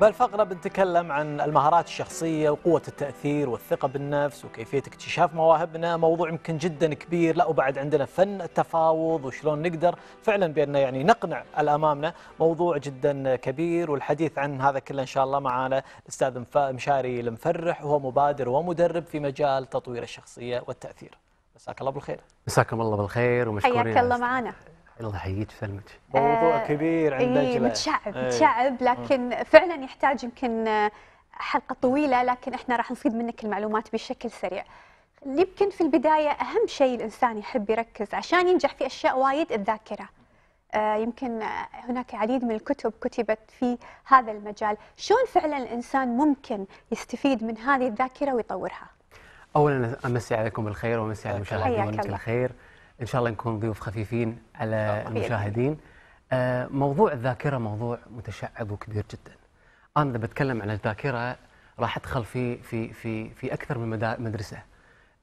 بالفقرة بنتكلم عن المهارات الشخصية وقوة التأثير والثقة بالنفس وكيفية اكتشاف مواهبنا موضوع يمكن جدا كبير لا وبعد عندنا فن التفاوض وشلون نقدر فعلا بأن يعني نقنع الأمامنا موضوع جدا كبير والحديث عن هذا كله إن شاء الله معنا الأستاذ مشاري المفرح وهو مبادر ومدرب في مجال تطوير الشخصية والتأثير مساك الله بالخير مساكم الله بالخير ومشكورين حياك الله معنا الله يحييك سلمك موضوع آه كبير عند إيه متشعب أي. متشعب لكن فعلا يحتاج يمكن آه، حلقه طويله لكن احنا راح نصيد منك المعلومات بشكل سريع يمكن في البدايه اهم شيء الانسان يحب يركز عشان ينجح في اشياء وايد الذاكره آه يمكن آه، هناك العديد من الكتب كتبت في هذا المجال شلون فعلا الانسان ممكن يستفيد من هذه الذاكره ويطورها اولا امسي عليكم بالخير وامسي على مشاهدينا الخير ان شاء الله نكون ضيوف خفيفين على المشاهدين آه، موضوع الذاكره موضوع متشعب وكبير جدا انا اذا بتكلم عن الذاكره راح ادخل في في في في اكثر من مدرسه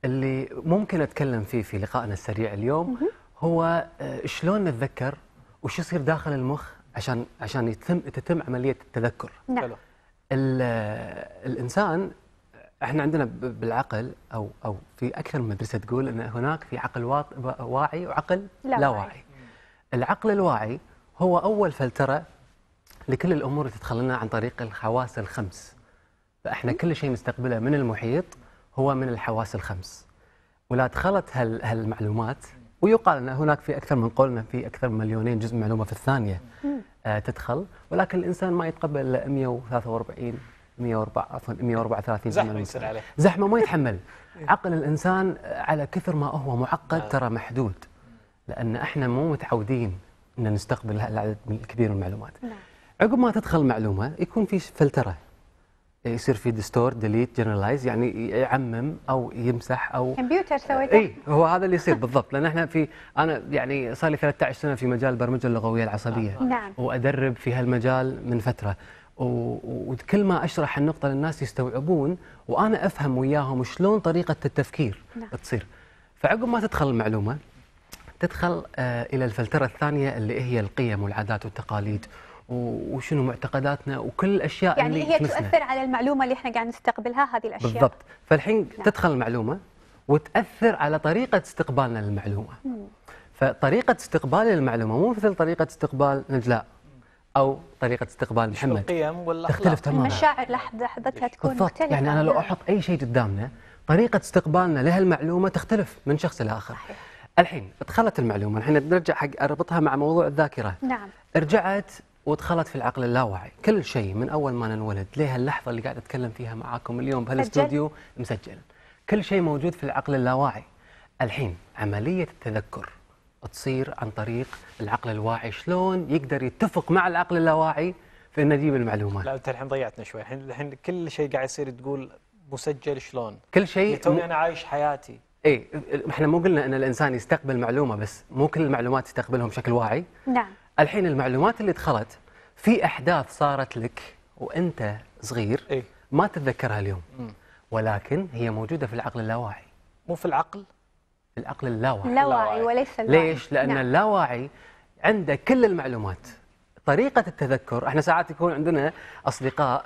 اللي ممكن اتكلم فيه في لقائنا السريع اليوم هو آه، شلون نتذكر وش يصير داخل المخ عشان عشان يتم تتم عمليه التذكر نعم آه، الانسان احنا عندنا بالعقل او او في اكثر من مدرسه تقول ان هناك في عقل واعي وعقل لا, لا واعي. واعي. العقل الواعي هو اول فلتره لكل الامور اللي تدخل لنا عن طريق الحواس الخمس. فاحنا كل شيء نستقبله من المحيط هو من الحواس الخمس. ولا دخلت هال هالمعلومات ويقال ان هناك في اكثر من قول في اكثر من مليونين جزء معلومه في الثانيه آه، تدخل ولكن الانسان ما يتقبل الا 143 104 عفوا 134 زحمه يصير عليه زحمه ما يتحمل عقل الانسان على كثر ما هو معقد نعم. ترى محدود لان احنا مو متعودين ان نستقبل العدد الكبير من المعلومات نعم. عقب ما تدخل معلومه يكون في فلتره إيه، يصير في ديستور ديليت جنرالايز يعني يعمم او يمسح او كمبيوتر سويته اي هو هذا اللي يصير بالضبط لان احنا في انا يعني صار لي 13 سنه في مجال البرمجه اللغويه العصبيه نعم وادرب في هالمجال من فتره وكل ما اشرح النقطه للناس يستوعبون وانا افهم وياهم شلون طريقه التفكير نعم. تصير فعقب ما تدخل المعلومه تدخل آه، الى الفلتره الثانيه اللي هي القيم والعادات والتقاليد وشنو معتقداتنا وكل الاشياء يعني اللي هي تمسنا. تؤثر على المعلومه اللي احنا قاعد نستقبلها هذه الاشياء بالضبط فالحين نعم. تدخل المعلومه وتاثر على طريقه استقبالنا للمعلومه مم. فطريقه استقبال المعلومه مو مثل طريقه استقبال نجلاء او طريقه استقبال محمد القيم والاخلاق تختلف تماما المشاعر لحظتها تكون بالضبط. مختلفه يعني انا لو احط اي شيء قدامنا طريقه استقبالنا لهالمعلومه تختلف من شخص لاخر صحيح. الحين ادخلت المعلومه الحين نرجع حق اربطها مع موضوع الذاكره نعم رجعت ودخلت في العقل اللاواعي كل شيء من اول ما ننولد اللحظة اللي قاعد اتكلم فيها معاكم اليوم بهالاستوديو مسجل كل شيء موجود في العقل اللاواعي الحين عمليه التذكر تصير عن طريق العقل الواعي شلون يقدر يتفق مع العقل اللاواعي في انه يجيب المعلومات لا انت الحين ضيعتنا شوي الحين الحين كل شيء قاعد يصير تقول مسجل شلون كل شيء توني يعني انا عايش حياتي اي احنا مو قلنا ان الانسان يستقبل معلومه بس مو كل المعلومات يستقبلهم بشكل واعي نعم الحين المعلومات اللي دخلت في احداث صارت لك وانت صغير إيه؟ ما تتذكرها اليوم م. ولكن هي موجوده في العقل اللاواعي مو في العقل العقل اللاواعي اللاواعي وليس اللاواعي ليش؟ لأن نعم. اللاواعي عنده كل المعلومات طريقة التذكر احنا ساعات يكون عندنا أصدقاء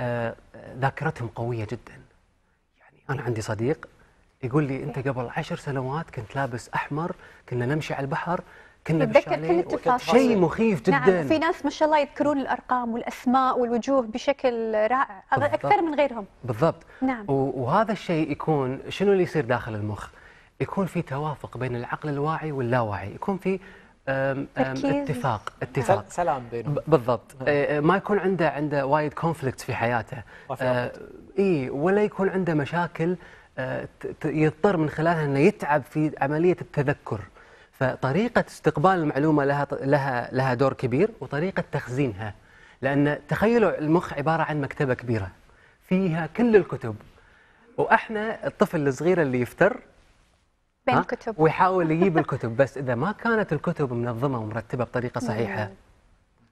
آه، ذاكرتهم قوية جدا يعني أنا عندي صديق يقول لي أنت قبل عشر سنوات كنت لابس أحمر كنا نمشي على البحر كنا نتذكر كل التفاصيل شيء مخيف نعم، جدا نعم في ناس ما شاء الله يذكرون الارقام والاسماء والوجوه بشكل رائع بالضبط. اكثر من غيرهم بالضبط نعم وهذا الشيء يكون شنو اللي يصير داخل المخ؟ يكون في توافق بين العقل الواعي واللاواعي يكون في أم أم اتفاق اتفاق سلام بينهم بالضبط آه. آه، آه، ما يكون عنده عنده وايد كونفليكت في حياته اي ولا يكون عنده مشاكل يضطر من خلالها انه يتعب في عمليه التذكر فطريقه استقبال المعلومه لها لها لها دور كبير وطريقه تخزينها لان تخيلوا المخ عباره عن مكتبه كبيره فيها كل الكتب واحنا الطفل الصغير اللي يفتر بين الكتب ويحاول يجيب الكتب بس اذا ما كانت الكتب منظمه ومرتبه بطريقه صحيحه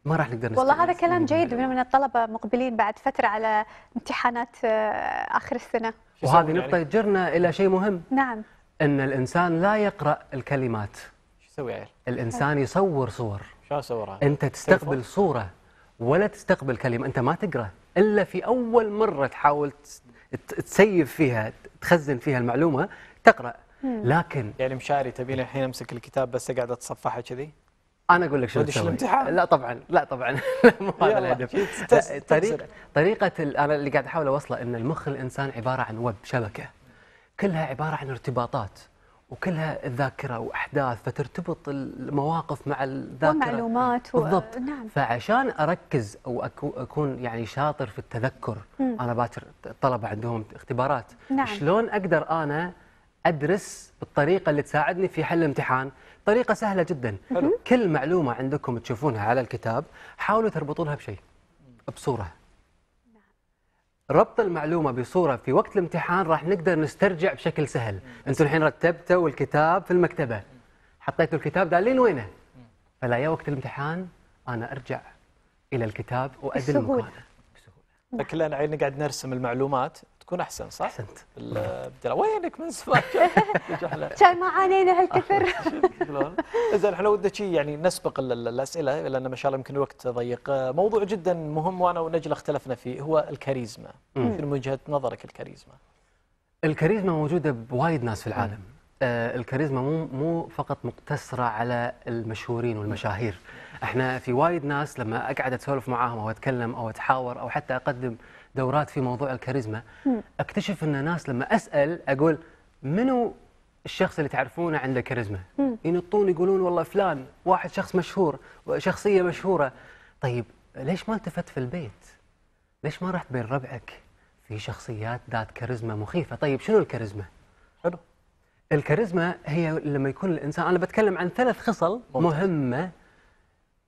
ما راح نقدر والله هذا كلام جيد من, الطلبه مقبلين بعد فتره على امتحانات آه، اخر السنه وهذه نقطه يعني؟ تجرنا الى شيء مهم نعم ان الانسان لا يقرا الكلمات شو يسوي عيل الانسان نعم. يصور صور شو اصورها انت تستقبل صوره ولا تستقبل كلمه انت ما تقرا الا في اول مره تحاول تسيف فيها تخزن فيها المعلومه تقرا لكن يعني مشاري تبيني الحين امسك الكتاب بس اقعد اتصفحه كذي انا اقول لك شو الامتحان لا طبعا لا طبعا مو هذا الهدف طريقه طريقه انا اللي قاعد احاول اوصله ان المخ الانسان عباره عن ويب شبكه كلها عباره عن ارتباطات وكلها ذاكره واحداث فترتبط المواقف مع الذاكره ومعلومات و... بالضبط نعم. فعشان اركز او اكون يعني شاطر في التذكر مم. انا باكر الطلبه عندهم اختبارات نعم. شلون اقدر انا ادرس بالطريقه اللي تساعدني في حل الامتحان طريقه سهله جدا حلو. كل معلومه عندكم تشوفونها على الكتاب حاولوا تربطونها بشيء بصوره ربط المعلومة بصورة في وقت الامتحان راح نقدر نسترجع بشكل سهل أنتم الحين رتبتوا الكتاب في المكتبة حطيتوا الكتاب دالين وينه فلا يا وقت الامتحان أنا أرجع إلى الكتاب وأدل مكانه بسهولة فكلنا عيل قاعد نرسم المعلومات تكون احسن صح؟ احسنت وينك من زمان كان ما عانينا هالكثر شلون؟ زين احنا ودنا شيء يعني نسبق الاسئله لان ما شاء الله يمكن الوقت ضيق آه، موضوع جدا مهم وانا ونجله اختلفنا فيه هو الكاريزما من وجهه نظرك الكاريزما الكاريزما موجوده بوايد ناس في العالم آه، الكاريزما مو مو فقط مقتصره على المشهورين والمشاهير احنا في وايد ناس لما اقعد اسولف معاهم او اتكلم او اتحاور او حتى اقدم دورات في موضوع الكاريزما اكتشف ان ناس لما اسال اقول منو الشخص اللي تعرفونه عنده كاريزما ينطون يقولون والله فلان واحد شخص مشهور شخصيه مشهوره طيب ليش ما التفت في البيت ليش ما رحت بين ربعك في شخصيات ذات كاريزما مخيفه طيب شنو الكاريزما حلو الكاريزما هي لما يكون الانسان انا بتكلم عن ثلاث خصل مهمه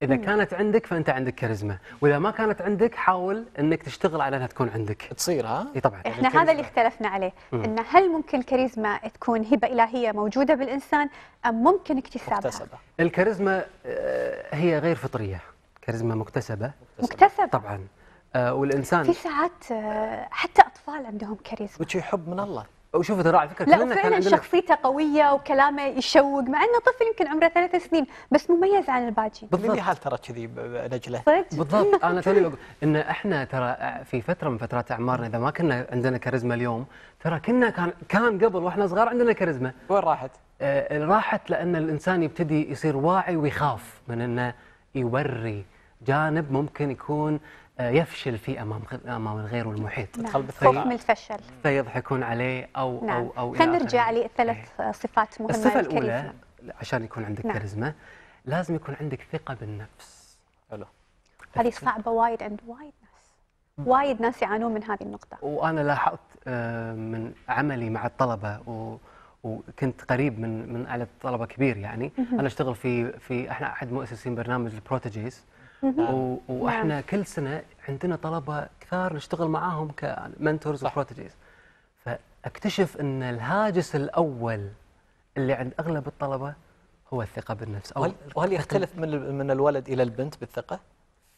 اذا كانت عندك فانت عندك كاريزما واذا ما كانت عندك حاول انك تشتغل على انها تكون عندك تصير ها اي طبعا احنا هذا اللي اختلفنا عليه مم. ان هل ممكن الكاريزما تكون هبه الهيه موجوده بالانسان ام ممكن اكتسابها مكتسبة. الكاريزما آه، هي غير فطريه كاريزما مكتسبه مكتسبه طبعا آه، والانسان في ساعات آه، حتى اطفال عندهم كاريزما وشي حب من الله وشوف ترى على فكره لا فعلا شخصيته قويه وكلامه يشوق مع انه طفل يمكن عمره ثلاث سنين بس مميز عن الباجي بالضبط حال ترى كذي نجله بالضبط انا توني بقول ان احنا ترى في فتره من فترات اعمارنا اذا ما كنا عندنا كاريزما اليوم ترى كنا كان كان قبل واحنا صغار عندنا كاريزما وين راحت؟ آه راحت لان الانسان يبتدي يصير واعي ويخاف من انه يوري جانب ممكن يكون يفشل في امام امام الغير والمحيط نعم. خوف من الفشل فيضحكون عليه او نعم. او او خلينا نرجع لثلاث إيه. صفات مهمه الصفه الاولى عشان يكون عندك نعم. كاريزما لازم يكون عندك ثقه بالنفس حلو هذه صعبه وايد عند وايد ناس وايد ناس يعانون من هذه النقطه وانا لاحظت آه، من عملي مع الطلبه و وكنت قريب من من عدد طلبه كبير يعني انا اشتغل في في احنا احد مؤسسين برنامج البروتيجيز نعم. واحنا نعم. كل سنه عندنا طلبه كثار نشتغل معاهم كمنتورز وبروتجيز فاكتشف ان الهاجس الاول اللي عند اغلب الطلبه هو الثقه بالنفس او وهل يختلف من من الولد الى البنت بالثقه؟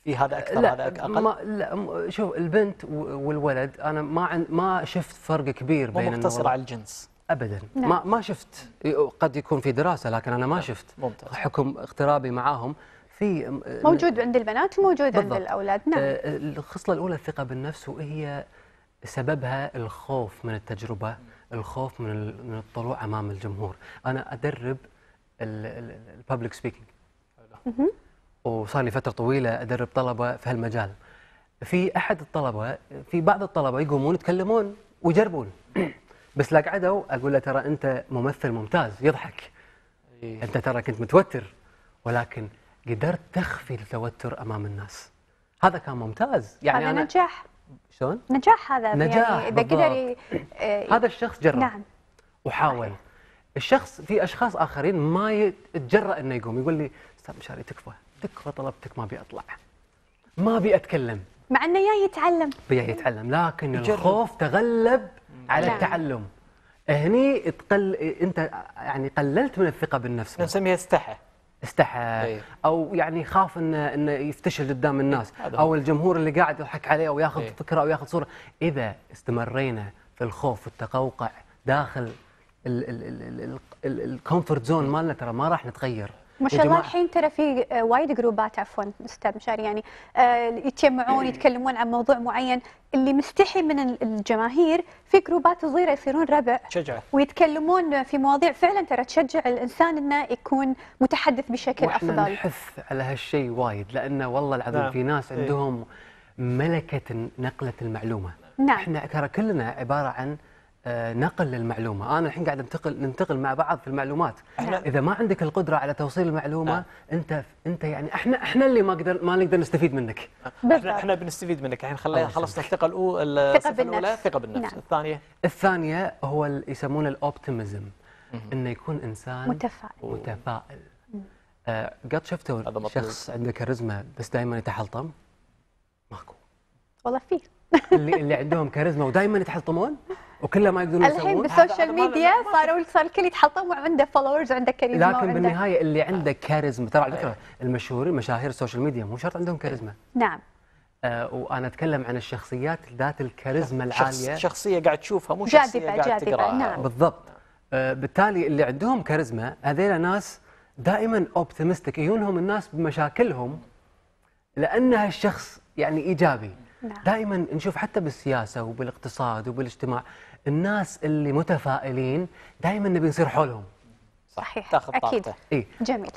في هذا اكثر لا هذا اقل ما لا شوف البنت والولد انا ما عن ما شفت فرق كبير بين مقتصر على الجنس ابدا نعم. ما ما شفت قد يكون في دراسه لكن انا ما نعم. شفت ممتاز. حكم اقترابي معاهم في آه، موجود عند البنات وموجود عند الاولاد نعم آه، الخصله الاولى الثقه بالنفس وهي سببها الخوف من التجربه الخوف من من الطلوع امام الجمهور انا ادرب الببليك سبيكينج وصار لي فتره طويله ادرب طلبه في هالمجال في احد الطلبه في بعض الطلبه يقومون يتكلمون ويجربون بس لا قعدوا اقول له ترى انت ممثل ممتاز يضحك إيه. انت ترى كنت متوتر ولكن قدرت تخفي التوتر امام الناس هذا كان ممتاز يعني هذا أنا نجاح شلون نجاح هذا يعني نجاح يعني اذا قدر إيه، هذا الشخص جرب نعم وحاول آه. الشخص في اشخاص اخرين ما يتجرأ انه يقوم يقول لي استاذ مشاري تكفى تكفى طلبتك ما ابي اطلع ما ابي اتكلم مع انه جاي يتعلم جاي يتعلم لكن يجرب. الخوف تغلب على نعم. التعلم هني تقل انت يعني قللت من الثقه بالنفس نسميها استحى استحى أيه. او يعني خاف انه انه يفتشل قدام الناس او الجمهور اللي قاعد يضحك عليه او ياخذ أيه. فكره او ياخذ صوره اذا استمرينا في الخوف والتقوقع داخل الكومفورت زون مالنا ترى ما راح نتغير ما شاء الله الحين ترى في آه، وايد جروبات عفوا استاذ مشاري يعني آه، يتجمعون إيه. يتكلمون عن موضوع معين اللي مستحي من الجماهير في جروبات صغيره يصيرون ربع تشجع ويتكلمون في مواضيع فعلا ترى تشجع الانسان انه يكون متحدث بشكل وإحنا افضل. نحث على هالشيء وايد لانه والله العظيم نعم. في ناس إيه. عندهم ملكه نقله المعلومه. نعم. احنا ترى كلنا عباره عن آه، نقل للمعلومة آه، انا الحين قاعد انتقل ننتقل مع بعض في المعلومات نعم. أحنا اذا ما عندك القدره على توصيل المعلومه أه. انت انت يعني احنا احنا اللي ما قدر ما نقدر نستفيد منك احنا, احنا بنستفيد منك الحين خلينا خلصنا الثقه الاولى الثقه بالنفس ثقه بالنفس نعم. الثانيه الثانيه هو اللي يسمونه الاوبتيميزم انه يكون انسان متفائل متفائل آه، قد شفتوا شخص عنده كاريزما بس دائما يتحلطم ماكو والله فيه اللي, اللي عندهم كاريزما ودائما يتحلطمون وكل ما يقدرون يسوون الحين بالسوشيال ميديا صاروا صار الكل يتحطم وعنده فولورز وعنده كاريزما لكن وعنده بالنهايه اللي آه. عنده كاريزما ترى على فكره المشهورين مشاهير السوشيال ميديا مو شرط عندهم كاريزما نعم آه وانا اتكلم عن الشخصيات ذات الكاريزما العاليه شخصيه قاعد تشوفها مو شخصيه جاذبة قاعد جاذبة تقراها نعم. بالضبط آه بالتالي اللي عندهم كاريزما هذيل ناس دائما اوبتمستك يجونهم الناس بمشاكلهم لان هالشخص يعني ايجابي نعم. دائما نشوف حتى بالسياسه وبالاقتصاد وبالاجتماع الناس اللي متفائلين دائما نبي نصير حولهم صحيح تاخذ اكيد إيه؟ جميل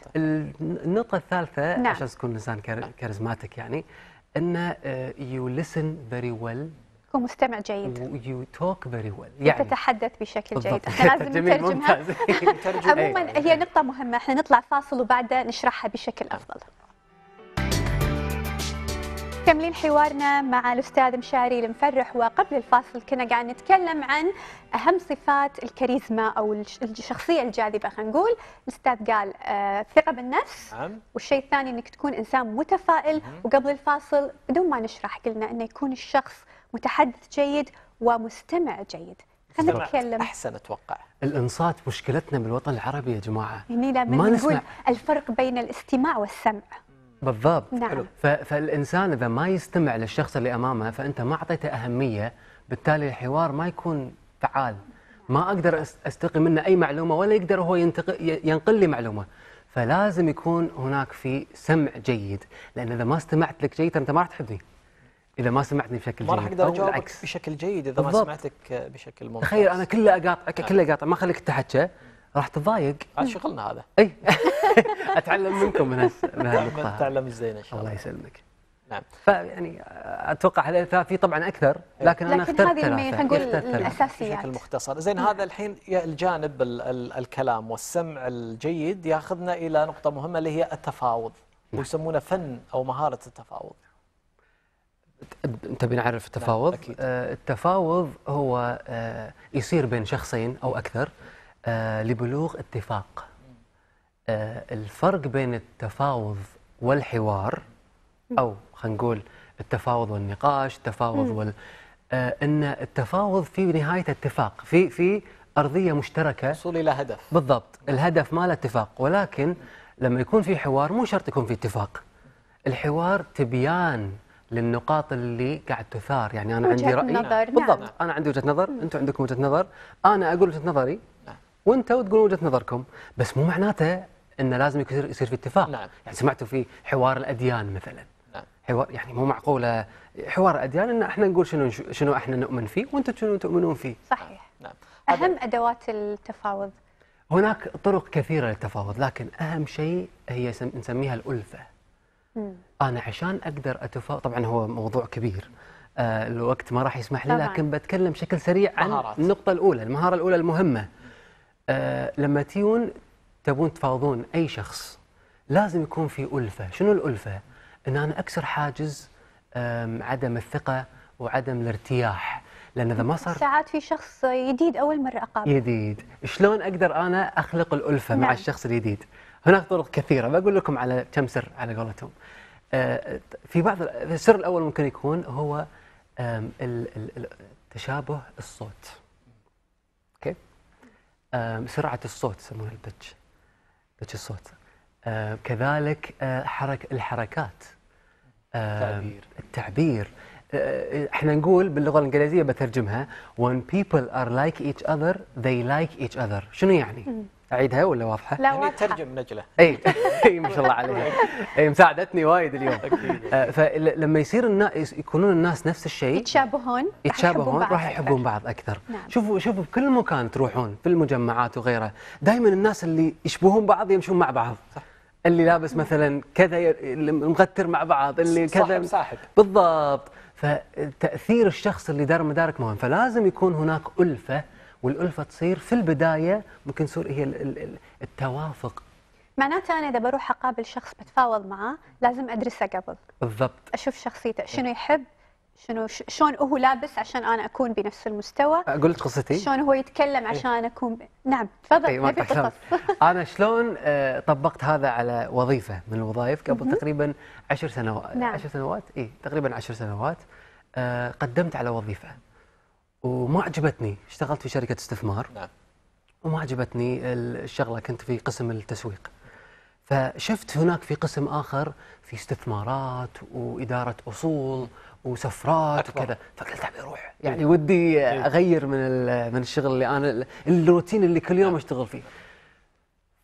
النقطه الثالثه نعم. عشان تكون انسان كاريزماتيك يعني انه يو لسن فيري ويل تكون مستمع جيد يو توك فيري ويل يعني تتحدث بشكل بالضبط. جيد احنا لازم نترجمها عموما هي نقطه مهمه احنا نطلع فاصل وبعدها نشرحها بشكل افضل مكملين حوارنا مع الاستاذ مشاري المفرح وقبل الفاصل كنا قاعد نتكلم عن اهم صفات الكاريزما او الشخصيه الجاذبه خلينا نقول الاستاذ قال الثقه آه، بالنفس نعم والشيء الثاني انك تكون انسان متفائل وقبل الفاصل بدون ما نشرح قلنا انه يكون الشخص متحدث جيد ومستمع جيد خلينا نتكلم احسن اتوقع الانصات مشكلتنا بالوطن العربي يا جماعه يعني لما نقول الفرق بين الاستماع والسمع بالضبط نعم. حلو. فالانسان اذا ما يستمع للشخص اللي امامه فانت ما اعطيته اهميه بالتالي الحوار ما يكون فعال ما اقدر استقي منه اي معلومه ولا يقدر هو ينقل لي معلومه فلازم يكون هناك في سمع جيد لان اذا ما استمعت لك جيد انت ما راح تحبني اذا ما سمعتني بشكل جيد ما راح اقدر اجاوبك بشكل جيد اذا بالضبط. ما سمعتك بشكل ممتاز تخيل انا كله اقاطعك كله اقاطع ما خليك تحكى راح تضايق على شغلنا هذا اي اتعلم منكم من هالنقطه تتعلم ازاي ان شاء الله الله يسلمك نعم فيعني اتوقع هذا في طبعا اكثر لكن, إيه. لكن انا اخترت هذه خلينا نقول الاساسيات بشكل مختصر زين هذا الحين الجانب ال ال الكلام والسمع الجيد ياخذنا الى نقطه مهمه اللي هي التفاوض نعم. ويسمونه فن او مهاره التفاوض تبي نعرف التفاوض؟ نعم أكيد. آه، التفاوض هو آه، يصير بين شخصين او اكثر آه، لبلوغ اتفاق آه، الفرق بين التفاوض والحوار او خلينا نقول التفاوض والنقاش التفاوض وال آه، ان التفاوض في نهايه اتفاق في في ارضيه مشتركه وصول الى هدف بالضبط الهدف ماله اتفاق ولكن لما يكون في حوار مو شرط يكون في اتفاق الحوار تبيان للنقاط اللي قاعد تثار يعني انا عندي راي نظر بالضبط نعم. انا عندي وجهه نظر انتم عندكم وجهه نظر انا اقول وجهه نظري وانتم تقولون وجهه نظركم بس مو معناته انه لازم يصير يصير في اتفاق نعم. يعني سمعتوا في حوار الاديان مثلا نعم. حوار يعني مو معقوله حوار الاديان ان احنا نقول شنو شنو احنا نؤمن فيه وانتم شنو تؤمنون فيه صحيح نعم. اهم ادوات التفاوض هناك طرق كثيره للتفاوض لكن اهم شيء هي نسميها الالفه مم. انا عشان اقدر اتفاوض طبعا هو موضوع كبير آه، الوقت ما راح يسمح لي لكن بتكلم بشكل سريع عن مهارات. النقطه الاولى المهاره الاولى المهمه آه لما تيون تبون تفاوضون اي شخص لازم يكون في الفه، شنو الالفه؟ ان انا اكسر حاجز عدم الثقه وعدم الارتياح لان اذا ما صار ساعات في شخص جديد اول مره اقابله جديد، شلون اقدر انا اخلق الالفه نعم. مع الشخص الجديد؟ هناك طرق كثيره بقول لكم على كم سر على قولتهم. آه، في بعض السر الاول ممكن يكون هو تشابه الصوت. اوكي؟ آه، سرعه الصوت يسمونها البتش بتش الصوت آه، كذلك آه، حرك الحركات التعبير التعبير احنا نقول باللغه الانجليزيه بترجمها when people are like each other they like each other شنو يعني؟ اعيدها ولا واضحه؟ لا يعني واضحه ترجم نجله اي اي ما شاء الله عليها اي مساعدتني وايد اليوم آه، فلما يصير الناس يكونون الناس نفس الشيء يتشابهون يتشابهون راح يحبون بعض اكثر نعم. شوفوا شوفوا بكل مكان تروحون في المجمعات وغيره دائما الناس اللي يشبهون بعض يمشون مع بعض صح. اللي لابس مثلا كذا مغتر مع بعض اللي كذا صاحب صاحب بالضبط فتاثير الشخص اللي دار مدارك مهم فلازم يكون هناك الفه والالفه تصير في البدايه ممكن تصير هي التوافق معناته انا اذا بروح اقابل شخص بتفاوض معاه لازم ادرسه قبل بالضبط اشوف شخصيته شنو يحب شنو شلون هو لابس عشان انا اكون بنفس المستوى اقول لك قصتي شلون هو يتكلم إيه. عشان انا اكون ب... نعم تفضل إيه نبي قصص انا شلون آه، طبقت هذا على وظيفه من الوظائف قبل نعم. إيه، تقريبا عشر سنوات نعم. عشر سنوات اي تقريبا عشر سنوات قدمت على وظيفه وما عجبتني اشتغلت في شركه استثمار نعم وما عجبتني الشغله كنت في قسم التسويق فشفت هناك في قسم اخر في استثمارات واداره اصول وسفرات وكذا فقلت ابي اروح يعني ودي اغير من من الشغل اللي انا الروتين اللي كل يوم نعم. اشتغل فيه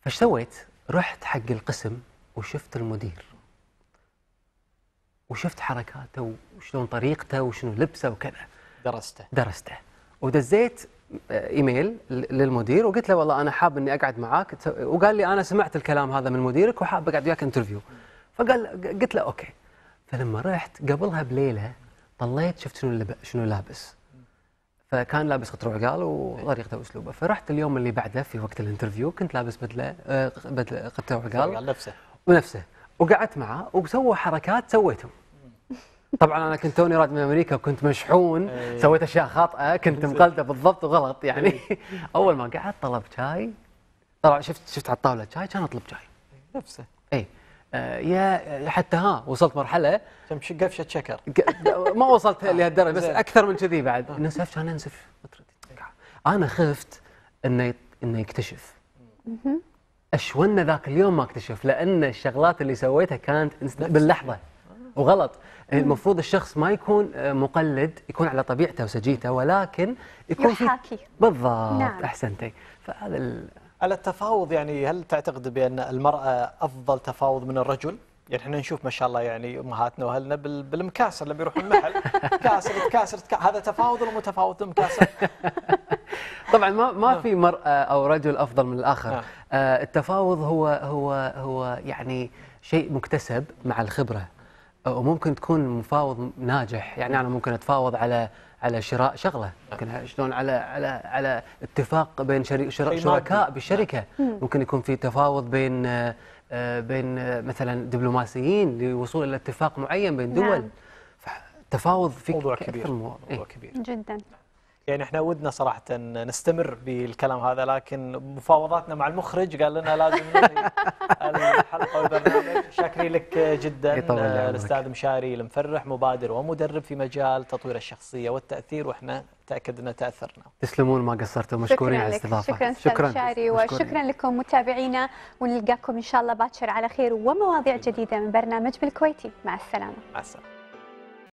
فايش سويت؟ رحت حق القسم وشفت المدير وشفت حركاته وشلون طريقته وشنو لبسه وكذا درسته درسته ودزيت ايميل للمدير وقلت له والله انا حاب اني اقعد معاك وقال لي انا سمعت الكلام هذا من مديرك وحاب اقعد وياك انترفيو فقال قلت له اوكي فلما رحت قبلها بليله طليت شفت شنو شنو لابس فكان لابس قطر وعقال وطريقته واسلوبه فرحت اليوم اللي بعده في وقت الانترفيو كنت لابس بدله آه، بدله قطر وعقال نفسه ونفسه وقعدت معه وسوى حركات سويتهم طبعا انا كنت توني راد من امريكا وكنت مشحون أيه. سويت اشياء خاطئه كنت مقلده بالضبط وغلط يعني أيه. اول ما قعدت طلب شاي طلع شفت شفت على الطاوله شاي كان اطلب شاي نفسه اي آه، يا حتى ها وصلت مرحله كم قفشه شكر ما وصلت آه، لهالدرجه بس اكثر من كذي بعد آه. نسف كان انسف انا خفت انه انه يكتشف اشونا ذاك اليوم ما اكتشف لان الشغلات اللي سويتها كانت باللحظه وغلط المفروض الشخص ما يكون آه، مقلد يكون على طبيعته وسجيته ولكن يكون يحاكي بالضبط نعم. احسنتي فهذا ال... على التفاوض يعني هل تعتقد بان المراه افضل تفاوض من الرجل؟ يعني احنا نشوف ما شاء الله يعني امهاتنا واهلنا بالمكاسر لما يروحون المحل كاسر تكاسر هذا تفاوض ولا متفاوض مكاسر طبعا ما ما نعم. في مراه او رجل افضل من الاخر نعم. آه، التفاوض هو هو هو يعني شيء مكتسب مع الخبره وممكن تكون مفاوض ناجح يعني انا ممكن اتفاوض على على شراء شغله ممكن شلون على على على اتفاق بين شري شركاء نعم. بالشركه ممكن يكون في تفاوض بين آه، بين آه، مثلا دبلوماسيين للوصول الى اتفاق معين بين دول نعم. تفاوض في إيه. موضوع كبير موضوع إيه؟ كبير جدا يعني احنا ودنا صراحه نستمر بالكلام هذا لكن مفاوضاتنا مع المخرج قال لنا لازم الحلقه والبرنامج شاكرين لك جدا الاستاذ مشاري المفرح مبادر ومدرب في مجال تطوير الشخصيه والتاثير واحنا تاكدنا تاثرنا تسلمون ما قصرتوا مشكورين على الاستضافه شكرا شكرا مشاري وشكرا لكم متابعينا ونلقاكم ان شاء الله باكر على خير ومواضيع جديده من برنامج بالكويتي مع السلامه مع السلامه